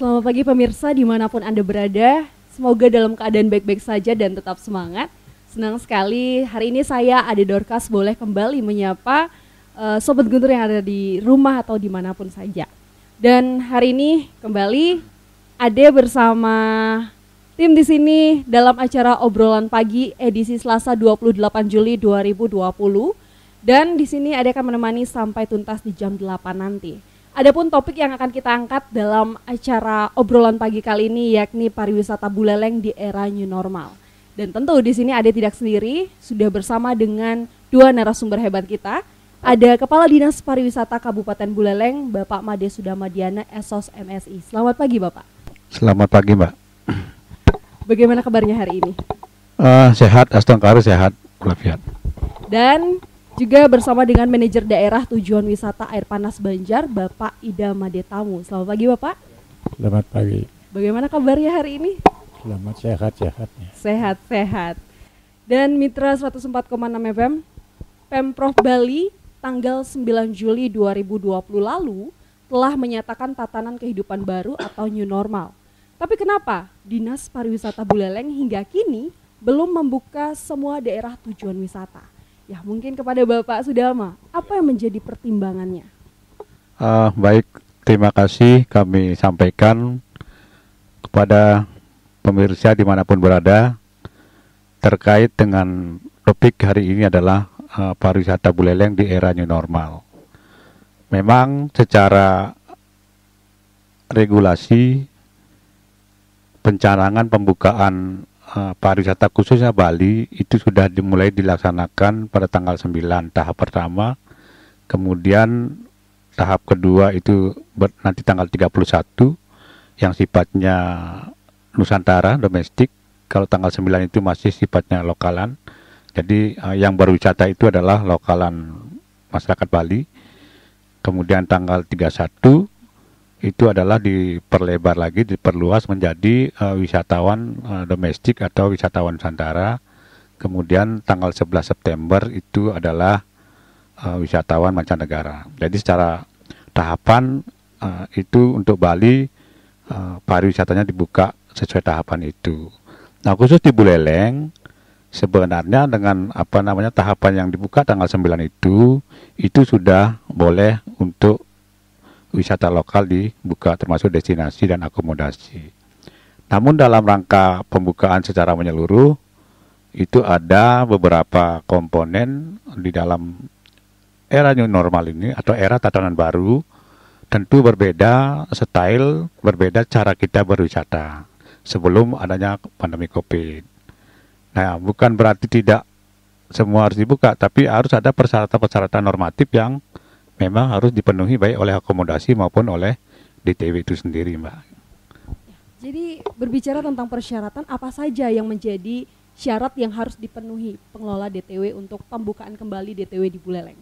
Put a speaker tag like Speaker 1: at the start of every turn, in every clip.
Speaker 1: Selamat pagi pemirsa dimanapun Anda berada. Semoga dalam keadaan baik-baik saja dan tetap semangat. Senang sekali hari ini saya Ade Dorcas boleh kembali menyapa uh, Sobat Guntur yang ada di rumah atau dimanapun saja. Dan hari ini kembali Ade bersama tim di sini dalam acara obrolan pagi edisi Selasa 28 Juli 2020. Dan di sini Ade akan menemani sampai tuntas di jam 8 nanti. Adapun topik yang akan kita angkat dalam acara obrolan pagi kali ini yakni pariwisata Buleleng di era new normal. Dan tentu di sini ada tidak sendiri, sudah bersama dengan dua narasumber hebat kita. Ada Kepala Dinas Pariwisata Kabupaten Buleleng, Bapak Made Sudamadiana, Esos MSI. Selamat pagi Bapak.
Speaker 2: Selamat pagi Mbak.
Speaker 1: Bagaimana kabarnya hari ini?
Speaker 2: Uh, sehat, Astagfirullahaladzim, sehat, walafiat.
Speaker 1: Dan juga bersama dengan manajer daerah tujuan wisata air panas Banjar, Bapak Ida Madetamu. Selamat pagi Bapak.
Speaker 3: Selamat pagi.
Speaker 1: Bagaimana kabarnya hari ini?
Speaker 3: Selamat sehat sehat.
Speaker 1: Sehat sehat. Dan Mitra 104,6 FM, Pemprov Bali tanggal 9 Juli 2020 lalu telah menyatakan tatanan kehidupan baru atau new normal. Tapi kenapa Dinas Pariwisata Buleleng hingga kini belum membuka semua daerah tujuan wisata? Ya mungkin kepada Bapak Sudama, apa yang menjadi pertimbangannya?
Speaker 2: Uh, baik, terima kasih kami sampaikan kepada pemirsa dimanapun berada terkait dengan topik hari ini adalah uh, pariwisata buleleng di era new normal. Memang secara regulasi pencanangan pembukaan Eh, pariwisata khususnya Bali itu sudah dimulai dilaksanakan pada tanggal 9 tahap pertama kemudian tahap kedua itu ber, nanti tanggal 31 yang sifatnya Nusantara domestik kalau tanggal 9 itu masih sifatnya lokalan jadi uh, yang wisata itu adalah lokalan masyarakat Bali kemudian tanggal 31 itu adalah diperlebar lagi, diperluas menjadi uh, wisatawan uh, domestik atau wisatawan Nusantara. Kemudian tanggal 11 September itu adalah uh, wisatawan mancanegara. Jadi secara tahapan uh, itu untuk Bali uh, pariwisatanya dibuka sesuai tahapan itu. Nah khusus di Buleleng sebenarnya dengan apa namanya tahapan yang dibuka tanggal 9 itu itu sudah boleh untuk wisata lokal dibuka termasuk destinasi dan akomodasi. Namun dalam rangka pembukaan secara menyeluruh itu ada beberapa komponen di dalam era new normal ini atau era tatanan baru tentu berbeda style, berbeda cara kita berwisata sebelum adanya pandemi Covid. Nah, bukan berarti tidak semua harus dibuka, tapi harus ada persyaratan-persyaratan normatif yang memang harus dipenuhi baik oleh akomodasi maupun oleh DTW itu sendiri, Mbak.
Speaker 1: Jadi berbicara tentang persyaratan apa saja yang menjadi syarat yang harus dipenuhi pengelola DTW untuk pembukaan kembali DTW di Buleleng?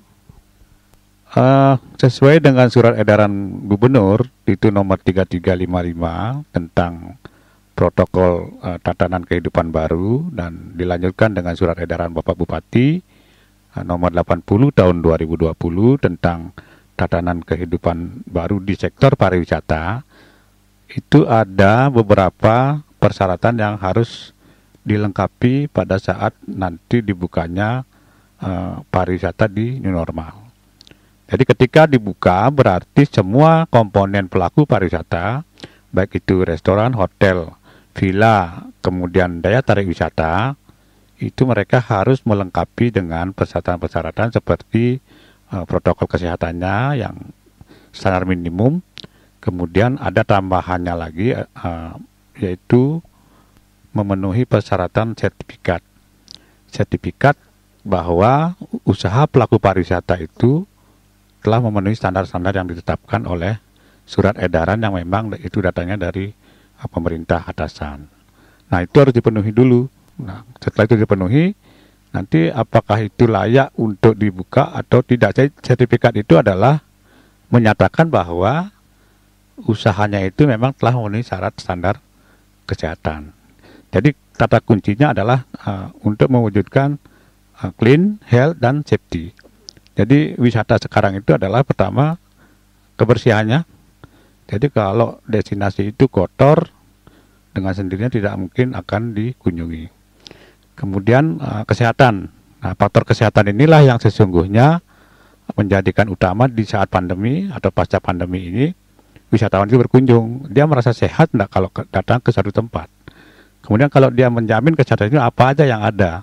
Speaker 2: Uh, sesuai dengan surat edaran Gubernur itu nomor 3355 tentang protokol uh, tatanan kehidupan baru dan dilanjutkan dengan surat edaran Bapak Bupati Nah, nomor 80 tahun 2020 tentang tatanan kehidupan baru di sektor pariwisata itu ada beberapa persyaratan yang harus dilengkapi pada saat nanti dibukanya uh, pariwisata di new normal. Jadi ketika dibuka berarti semua komponen pelaku pariwisata baik itu restoran, hotel, villa, kemudian daya tarik wisata itu mereka harus melengkapi dengan persyaratan-persyaratan seperti uh, protokol kesehatannya yang standar minimum. Kemudian ada tambahannya lagi uh, yaitu memenuhi persyaratan sertifikat. Sertifikat bahwa usaha pelaku pariwisata itu telah memenuhi standar-standar yang ditetapkan oleh surat edaran yang memang itu datanya dari eh, pemerintah atasan. Nah, itu harus dipenuhi dulu Nah, setelah itu dipenuhi, nanti apakah itu layak untuk dibuka atau tidak? Sertifikat itu adalah menyatakan bahwa usahanya itu memang telah memenuhi syarat standar kesehatan. Jadi tata kuncinya adalah uh, untuk mewujudkan uh, clean, health, dan safety. Jadi wisata sekarang itu adalah pertama kebersihannya. Jadi kalau destinasi itu kotor dengan sendirinya tidak mungkin akan dikunjungi kemudian uh, kesehatan. Nah, faktor kesehatan inilah yang sesungguhnya menjadikan utama di saat pandemi atau pasca pandemi ini wisatawan itu berkunjung. Dia merasa sehat enggak kalau datang ke satu tempat. Kemudian kalau dia menjamin kesehatan itu apa aja yang ada.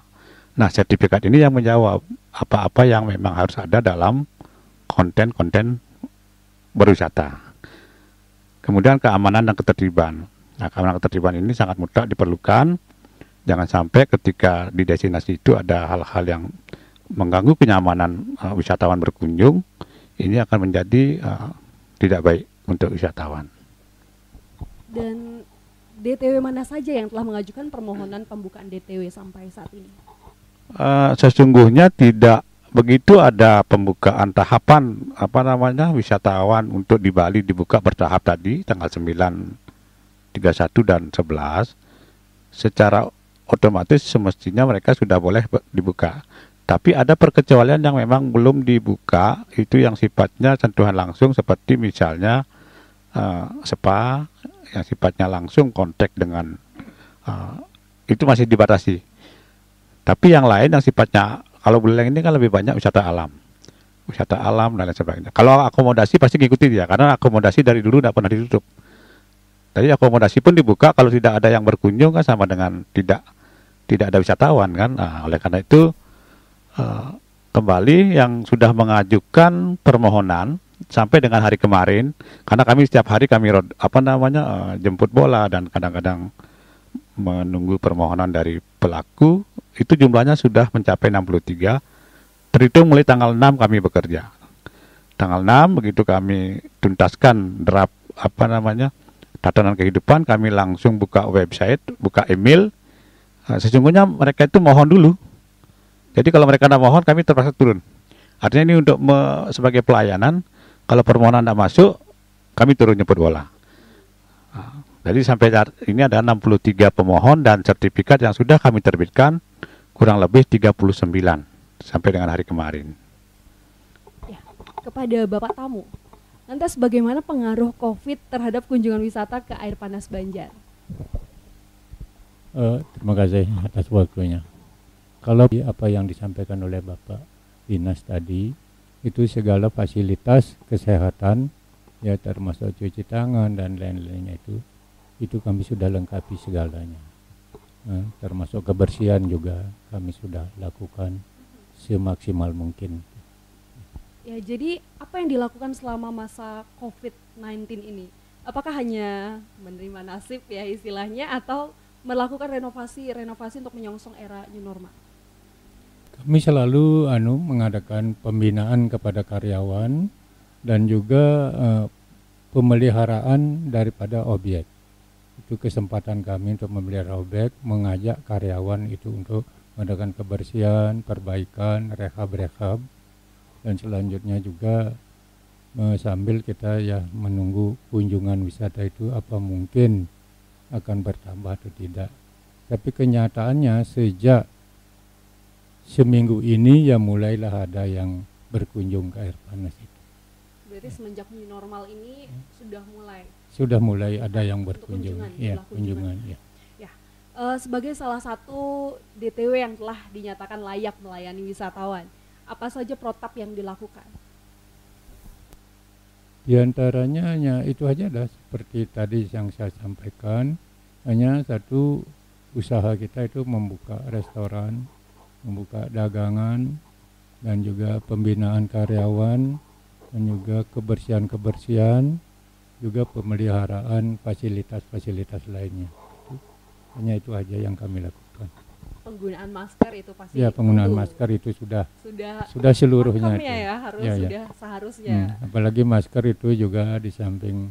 Speaker 2: Nah, sertifikat ini yang menjawab apa-apa yang memang harus ada dalam konten-konten berwisata. Kemudian keamanan dan ketertiban. Nah, keamanan dan ketertiban ini sangat mudah diperlukan Jangan sampai ketika di destinasi itu ada hal-hal yang mengganggu kenyamanan uh, wisatawan berkunjung, ini akan menjadi uh, tidak baik untuk wisatawan.
Speaker 1: Dan DTW mana saja yang telah mengajukan permohonan pembukaan DTW sampai saat ini?
Speaker 2: Uh, sesungguhnya tidak begitu ada pembukaan tahapan apa namanya wisatawan untuk di Bali dibuka bertahap tadi tanggal 9, 31 dan 11 secara otomatis semestinya mereka sudah boleh dibuka. Tapi ada perkecualian yang memang belum dibuka, itu yang sifatnya sentuhan langsung seperti misalnya uh, spa yang sifatnya langsung kontak dengan uh, itu masih dibatasi. Tapi yang lain yang sifatnya kalau bulan ini kan lebih banyak wisata alam, wisata alam dan lain sebagainya. Kalau akomodasi pasti ngikutin ya, karena akomodasi dari dulu tidak pernah ditutup. Jadi akomodasi pun dibuka kalau tidak ada yang berkunjung kan sama dengan tidak tidak ada wisatawan kan. Nah, oleh karena itu uh, kembali yang sudah mengajukan permohonan sampai dengan hari kemarin karena kami setiap hari kami rod apa namanya uh, jemput bola dan kadang-kadang menunggu permohonan dari pelaku itu jumlahnya sudah mencapai 63 terhitung mulai tanggal 6 kami bekerja tanggal 6 begitu kami tuntaskan draft apa namanya tatanan kehidupan kami langsung buka website buka email Nah, sesungguhnya mereka itu mohon dulu. Jadi kalau mereka tidak mohon, kami terpaksa turun. Artinya ini untuk me, sebagai pelayanan. Kalau permohonan tidak masuk, kami turun nyebut bola. Nah, jadi sampai saat ini ada 63 pemohon dan sertifikat yang sudah kami terbitkan kurang lebih 39 sampai dengan hari kemarin.
Speaker 1: Ya, kepada Bapak tamu, lantas bagaimana pengaruh COVID terhadap kunjungan wisata ke air panas Banjar?
Speaker 3: Uh, terima kasih atas waktunya. Kalau apa yang disampaikan oleh Bapak Dinas tadi, itu segala fasilitas kesehatan, ya termasuk cuci tangan dan lain-lainnya itu, itu kami sudah lengkapi segalanya. Uh, termasuk kebersihan juga kami sudah lakukan semaksimal mungkin.
Speaker 1: Ya, jadi apa yang dilakukan selama masa COVID-19 ini? Apakah hanya menerima nasib ya istilahnya atau melakukan renovasi renovasi untuk menyongsong era new normal?
Speaker 3: Kami selalu anu mengadakan pembinaan kepada karyawan dan juga uh, pemeliharaan daripada objek. Itu kesempatan kami untuk memelihara objek, mengajak karyawan itu untuk mengadakan kebersihan, perbaikan, rehab-rehab dan selanjutnya juga uh, sambil kita ya menunggu kunjungan wisata itu apa mungkin akan bertambah atau tidak. Tapi kenyataannya sejak seminggu ini ya mulailah ada yang berkunjung ke air panas itu.
Speaker 1: Berarti semenjak new normal ini ya. sudah mulai.
Speaker 3: Sudah mulai ada yang berkunjung. kunjungan, ya, kunjungan. kunjungan iya.
Speaker 1: ya. ya. E, sebagai salah satu DTW yang telah dinyatakan layak melayani wisatawan, apa saja protap yang dilakukan?
Speaker 3: Di antaranya hanya itu aja dah seperti tadi yang saya sampaikan. Hanya satu usaha kita itu membuka restoran, membuka dagangan, dan juga pembinaan karyawan, dan juga kebersihan-kebersihan, juga pemeliharaan fasilitas-fasilitas lainnya. Hanya itu aja yang kami lakukan
Speaker 1: penggunaan masker itu pasti ya penggunaan itu masker itu sudah sudah sudah seluruhnya itu. ya, ya harus ya, sudah seharusnya hmm,
Speaker 3: apalagi masker itu juga di samping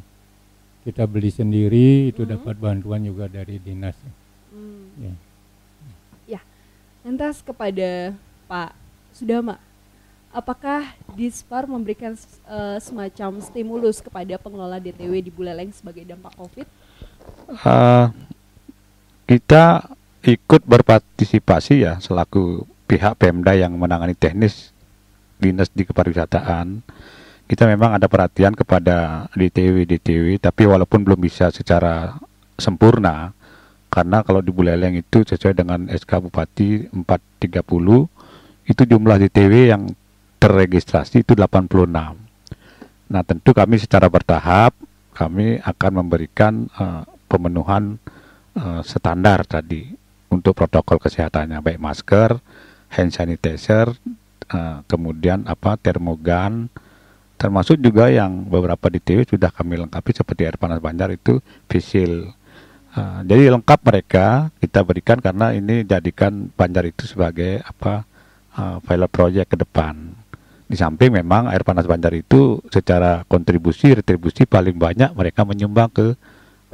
Speaker 3: kita beli sendiri itu -hmm. dapat bantuan juga dari dinas ya. hmm. ya.
Speaker 1: ya lantas kepada Pak Sudama apakah Dispar memberikan uh, semacam stimulus kepada pengelola DTW di Buleleng sebagai dampak COVID
Speaker 2: uh, kita ikut berpartisipasi ya selaku pihak Pemda yang menangani teknis dinas di kepariwisataan kita memang ada perhatian kepada DTW DTW tapi walaupun belum bisa secara sempurna karena kalau di Buleleng itu sesuai dengan SK Bupati 430 itu jumlah DTW yang terregistrasi itu 86 Nah, tentu kami secara bertahap kami akan memberikan uh, pemenuhan uh, standar tadi untuk protokol kesehatannya baik masker, hand sanitizer, eh, kemudian apa termogan, termasuk juga yang beberapa di TV sudah kami lengkapi seperti air panas banjar itu visil. Eh, jadi lengkap mereka kita berikan karena ini jadikan banjar itu sebagai apa file eh, pilot project ke depan. Di samping memang air panas banjar itu secara kontribusi retribusi paling banyak mereka menyumbang ke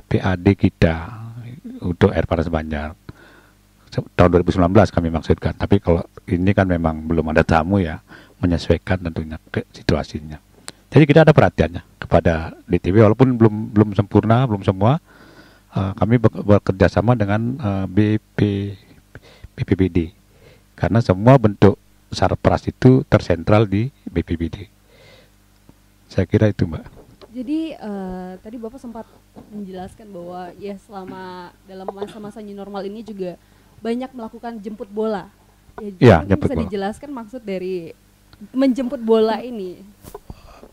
Speaker 2: PAD kita untuk air panas banjar tahun 2019 kami maksudkan. Tapi kalau ini kan memang belum ada tamu ya menyesuaikan tentunya ke situasinya. Jadi kita ada perhatiannya kepada DTW walaupun belum belum sempurna, belum semua. Uh, kami bekerja sama dengan uh, eh, BP BPBD karena semua bentuk sarpras itu tersentral di BPBD. Saya kira itu, Mbak.
Speaker 1: Jadi uh, tadi Bapak sempat menjelaskan bahwa ya selama dalam masa-masa new normal ini juga banyak melakukan jemput bola. Ya, ya jemput bisa bola. dijelaskan maksud dari menjemput bola ini.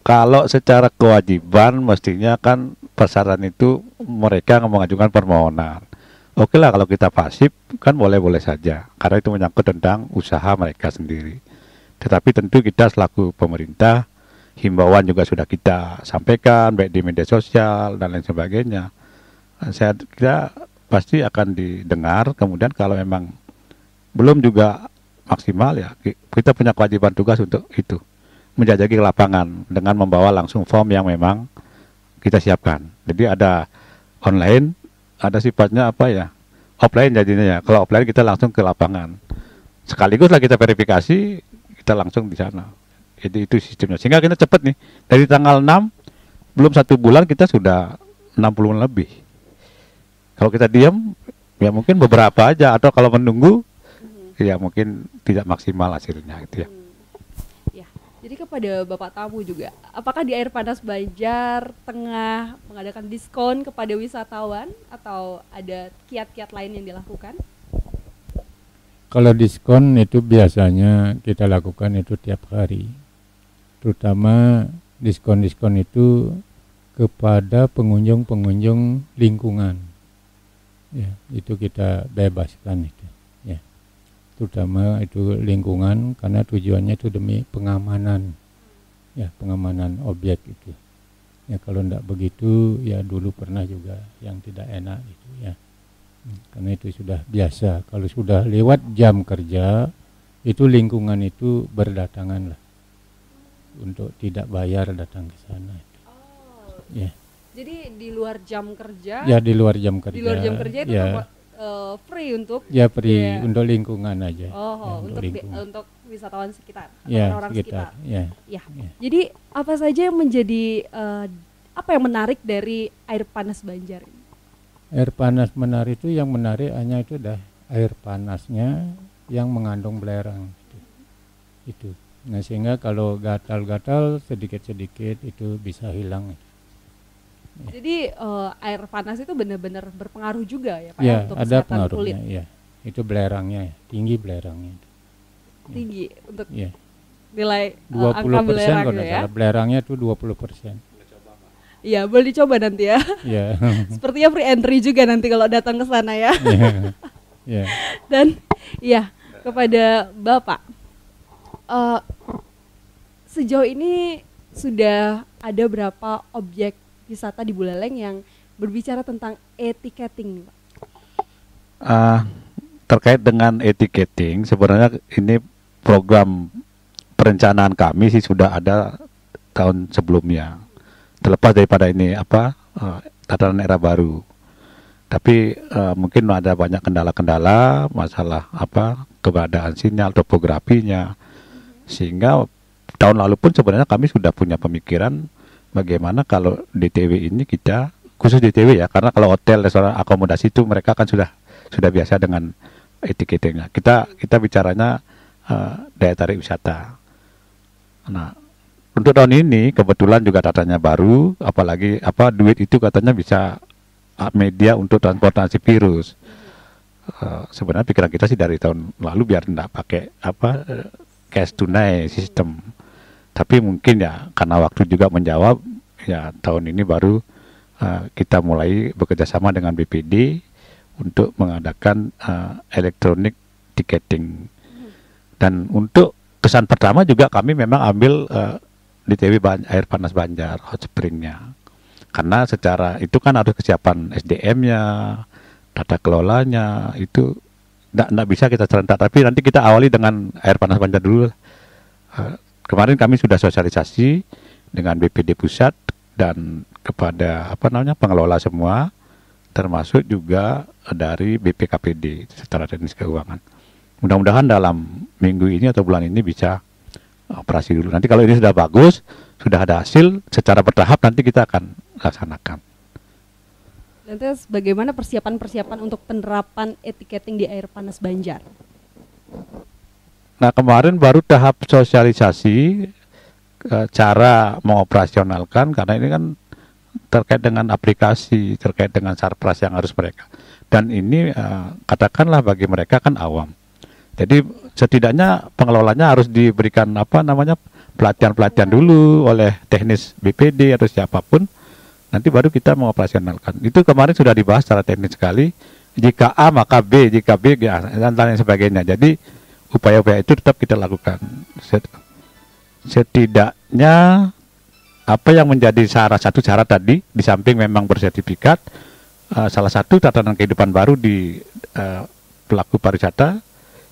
Speaker 2: Kalau secara kewajiban mestinya kan persyaratan itu mereka mengajukan permohonan. Oke lah kalau kita pasif kan boleh-boleh saja karena itu menyangkut tentang usaha mereka sendiri. Tetapi tentu kita selaku pemerintah himbauan juga sudah kita sampaikan baik di media sosial dan lain sebagainya. Saya kira pasti akan didengar. Kemudian kalau memang belum juga maksimal ya, kita punya kewajiban tugas untuk itu menjajaki lapangan dengan membawa langsung form yang memang kita siapkan. Jadi ada online, ada sifatnya apa ya offline jadinya ya. Kalau offline kita langsung ke lapangan. Sekaligus lah kita verifikasi, kita langsung di sana. Jadi itu sistemnya. Sehingga kita cepat nih dari tanggal 6 belum satu bulan kita sudah 60 lebih. Kalau kita diam, ya mungkin beberapa aja atau kalau menunggu, hmm. ya mungkin tidak maksimal hasilnya gitu ya. Hmm.
Speaker 1: ya. Jadi kepada bapak tamu juga, apakah di air panas Banjar tengah mengadakan diskon kepada wisatawan atau ada kiat-kiat lain yang dilakukan?
Speaker 3: Kalau diskon itu biasanya kita lakukan itu tiap hari. Terutama diskon-diskon itu kepada pengunjung-pengunjung lingkungan ya itu kita bebaskan itu ya terutama itu lingkungan karena tujuannya itu demi pengamanan ya pengamanan objek itu ya kalau tidak begitu ya dulu pernah juga yang tidak enak itu ya hmm, karena itu sudah biasa kalau sudah lewat jam kerja itu lingkungan itu berdatangan lah untuk tidak bayar datang ke sana itu. Oh. ya
Speaker 1: jadi di luar jam kerja. Ya di luar jam kerja. Di luar jam kerja itu ya. apa, uh, free untuk. Ya free ya. untuk lingkungan aja. Oh, oh ya, untuk untuk, untuk wisatawan sekitar. Ya orang sekitar. sekitar. Ya. ya. Ya. Jadi apa saja yang menjadi uh, apa yang menarik dari air panas Banjar ini?
Speaker 3: Air panas menarik itu yang menarik hanya itu dah air panasnya yang mengandung belerang itu. itu. Nah sehingga kalau gatal-gatal sedikit-sedikit itu bisa hilang. Itu.
Speaker 1: Jadi uh, air panas itu benar-benar berpengaruh juga ya Pak ya, ya untuk ada kesehatan kulit.
Speaker 3: Ya. Itu belerangnya tinggi belerangnya.
Speaker 1: Tinggi ya. untuk ya. nilai uh, angka belerangnya ya. Salah.
Speaker 3: Belerangnya itu puluh persen.
Speaker 1: Iya boleh dicoba nanti ya. Iya. Sepertinya free entry juga nanti kalau datang ke sana ya. ya, ya. Iya. ya. Dan ya kepada Bapak uh, sejauh ini sudah ada berapa objek wisata di Buleleng yang berbicara tentang etiketing, Pak?
Speaker 2: Uh, terkait dengan etiketing, sebenarnya ini program perencanaan kami sih sudah ada tahun sebelumnya. Terlepas daripada ini apa uh, eh, tatanan era baru. Tapi uh, mungkin ada banyak kendala-kendala masalah apa keberadaan sinyal topografinya sehingga tahun lalu pun sebenarnya kami sudah punya pemikiran bagaimana kalau DTW ini kita khusus DTW ya karena kalau hotel restoran akomodasi itu mereka kan sudah sudah biasa dengan etiketnya. kita kita bicaranya uh, daya tarik wisata nah untuk tahun ini kebetulan juga datanya baru apalagi apa duit itu katanya bisa eh, media untuk transportasi virus uh, sebenarnya pikiran kita sih dari tahun lalu biar tidak pakai apa uh, cash tunai sistem tapi mungkin ya karena waktu juga menjawab ya tahun ini baru uh, kita mulai bekerjasama dengan BPD untuk mengadakan uh, electronic ticketing dan untuk kesan pertama juga kami memang ambil uh, eh, TV ban air panas Banjar hot springnya karena secara itu kan harus kesiapan SDM-nya tata kelolanya itu tidak bisa kita serentak tapi nanti kita awali dengan air panas Banjar dulu uh, Kemarin kami sudah sosialisasi dengan BPD pusat dan kepada apa namanya pengelola semua termasuk juga dari BPKPD secara teknis keuangan. Mudah-mudahan dalam minggu ini atau bulan ini bisa uh, operasi dulu. Nanti kalau ini sudah bagus, sudah ada hasil secara bertahap nanti kita akan laksanakan.
Speaker 1: Lantas bagaimana persiapan-persiapan untuk penerapan etiketing di air panas Banjar?
Speaker 2: Nah kemarin baru tahap sosialisasi eh, cara mengoperasionalkan karena ini kan terkait dengan aplikasi, terkait dengan sarpras yang harus mereka. Dan ini eh, katakanlah bagi mereka kan awam. Jadi setidaknya pengelolanya harus diberikan apa namanya pelatihan-pelatihan iya. dulu oleh teknis BPD atau siapapun. Nanti baru kita mengoperasionalkan. Itu kemarin sudah dibahas secara teknis sekali. Jika A maka B, jika B ya, dan lain sebagainya. Jadi upaya-upaya itu tetap kita lakukan. Setidaknya apa yang menjadi salah satu syarat tadi di samping memang bersertifikat uh, salah satu tatanan kehidupan baru di uh, pelaku pariwisata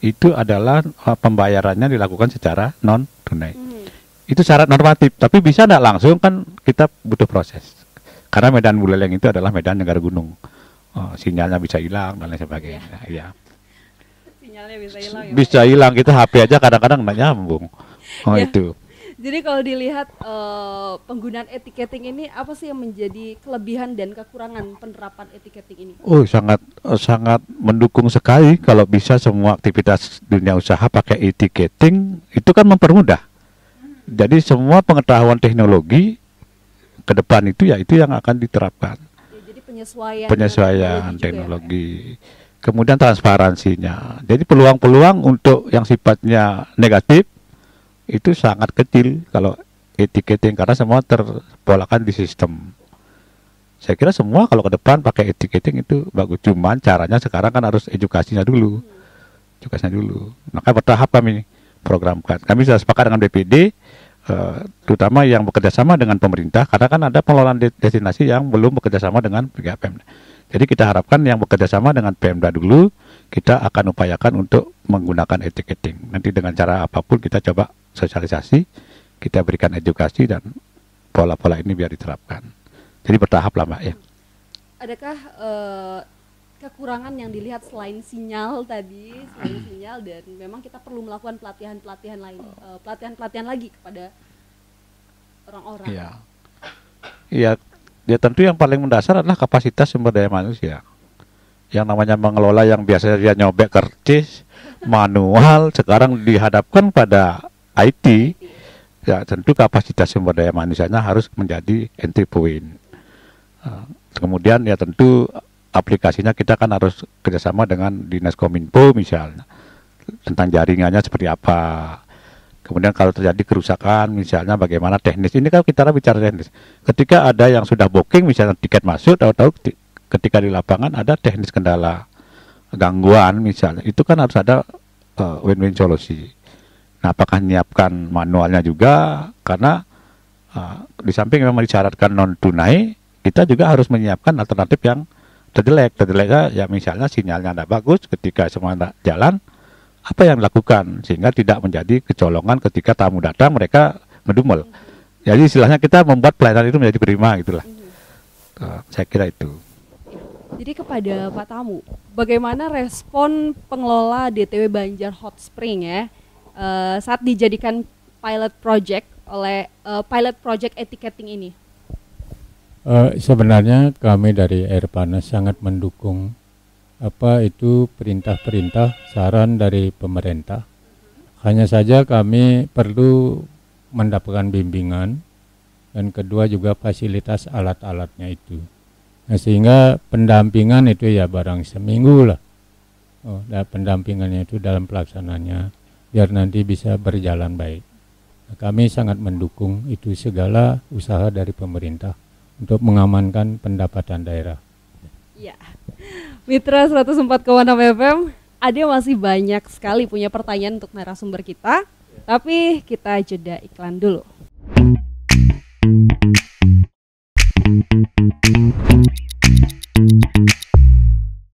Speaker 2: itu adalah uh, pembayarannya dilakukan secara non tunai. Hmm. Itu syarat normatif, tapi bisa tidak langsung kan kita butuh proses. Karena medan buleleng itu adalah medan negara gunung. Uh, sinyalnya bisa hilang dan lain sebagainya. Yeah. Ya. Iya
Speaker 1: sinyalnya
Speaker 2: bisa hilang ya, hilang kita HP aja kadang-kadang nggak nyambung oh ya. itu
Speaker 1: jadi kalau dilihat uh, penggunaan etiketing ini apa sih yang menjadi kelebihan dan kekurangan penerapan
Speaker 2: etiketing ini? Oh sangat uh, sangat mendukung sekali kalau bisa semua aktivitas dunia usaha pakai etiketing itu kan mempermudah. Jadi semua pengetahuan teknologi ke depan itu ya itu yang akan diterapkan.
Speaker 3: Ya, jadi penyesuaian penyesuaian iya, gitu ya.
Speaker 2: teknologi. teknologi. Ya? kemudian transparansinya. Jadi peluang-peluang untuk yang sifatnya negatif itu sangat kecil kalau etiketing karena semua terpolakan di sistem. Saya kira semua kalau ke depan pakai etiketing itu bagus, cuman caranya sekarang kan harus edukasinya dulu. Edukasinya dulu. Maka bertahap kami programkan. Kami sudah sepakat dengan BPD Uh, eh, terutama yang bekerjasama dengan pemerintah karena kan ada pengelolaan destinasi yang belum bekerjasama dengan pihak jadi kita harapkan yang bekerja sama dengan Pemda dulu, kita akan upayakan untuk menggunakan etiketing. Nanti dengan cara apapun kita coba sosialisasi, kita berikan edukasi dan pola-pola ini biar diterapkan. Jadi bertahap lah mbak ya.
Speaker 1: Adakah uh, kekurangan yang dilihat selain sinyal tadi, selain sinyal dan memang kita perlu melakukan pelatihan-pelatihan lain, eh, pelatihan-pelatihan lagi kepada orang-orang. Iya.
Speaker 2: Iya, Ya tentu yang paling mendasar adalah kapasitas sumber daya manusia. Yang namanya mengelola yang biasanya dia nyobek kertas, manual, sekarang dihadapkan pada IT. Ya tentu kapasitas sumber daya manusianya harus menjadi entry point. Eh, kemudian ya tentu aplikasinya kita kan harus kerjasama dengan dinas kominfo misalnya tentang jaringannya seperti apa Kemudian kalau terjadi kerusakan misalnya bagaimana teknis. Ini kan kita bicara teknis. Ketika ada yang sudah booking misalnya tiket masuk tahu-tahu ketika di lapangan ada teknis kendala gangguan misalnya itu kan harus ada win eh, win-win solusi. Nah, apakah menyiapkan manualnya juga karena uh, di samping memang disyaratkan non tunai, kita juga harus menyiapkan alternatif yang terjelek. Terjeleknya ya misalnya sinyalnya tidak bagus ketika semua jalan, apa yang dilakukan sehingga tidak menjadi kecolongan ketika tamu datang mereka mendumel. Jadi istilahnya kita membuat pelayanan itu menjadi prima gitulah. Eh, saya kira itu.
Speaker 1: Jadi kepada Pak Tamu, bagaimana respon pengelola DTW Banjar Hot Spring ya eh, saat dijadikan pilot project oleh eh, pilot project etiketing ini?
Speaker 3: Uh, sebenarnya kami dari Air Panas sangat mendukung apa itu perintah-perintah saran dari pemerintah. Hanya saja kami perlu mendapatkan bimbingan dan kedua juga fasilitas alat-alatnya itu. Nah, sehingga pendampingan itu ya barang seminggu lah. Oh, dan nah, pendampingannya itu dalam pelaksanaannya biar nanti bisa berjalan baik. Nah, kami sangat mendukung itu segala usaha dari pemerintah untuk mengamankan pendapatan daerah.
Speaker 1: Ya. Mitra 104,6 FM. Ada masih banyak sekali punya pertanyaan untuk narasumber kita, tapi kita jeda iklan dulu.